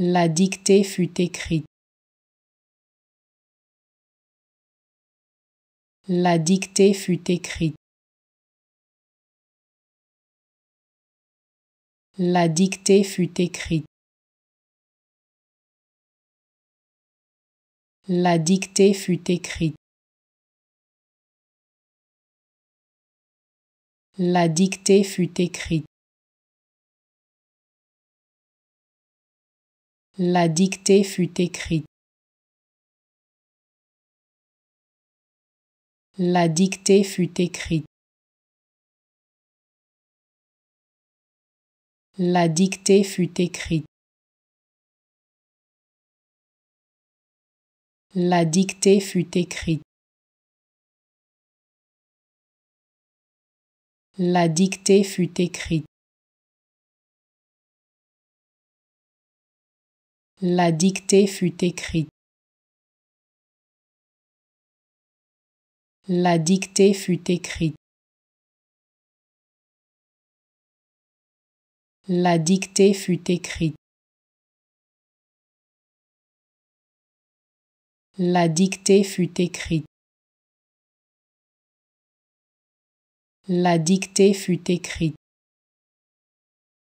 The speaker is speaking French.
La dictée fut écrite. La dictée fut écrite. La dictée fut écrite. La dictée fut écrite. La dictée fut écrite. La dictée fut écrite. La dictée fut écrite. La dictée fut écrite. La dictée fut écrite. La dictée fut écrite. La dictée fut écrite. La dictée fut écrite. La dictée fut écrite. La dictée fut écrite. La dictée fut écrite.